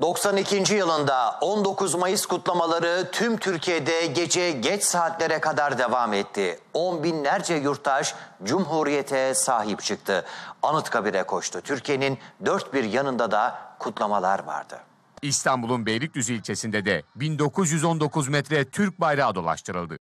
92. yılında 19 Mayıs kutlamaları tüm Türkiye'de gece geç saatlere kadar devam etti. On binlerce yurttaş Cumhuriyet'e sahip çıktı. Anıtkabir'e koştu. Türkiye'nin dört bir yanında da kutlamalar vardı. İstanbul'un Beylikdüzü ilçesinde de 1919 metre Türk bayrağı dolaştırıldı.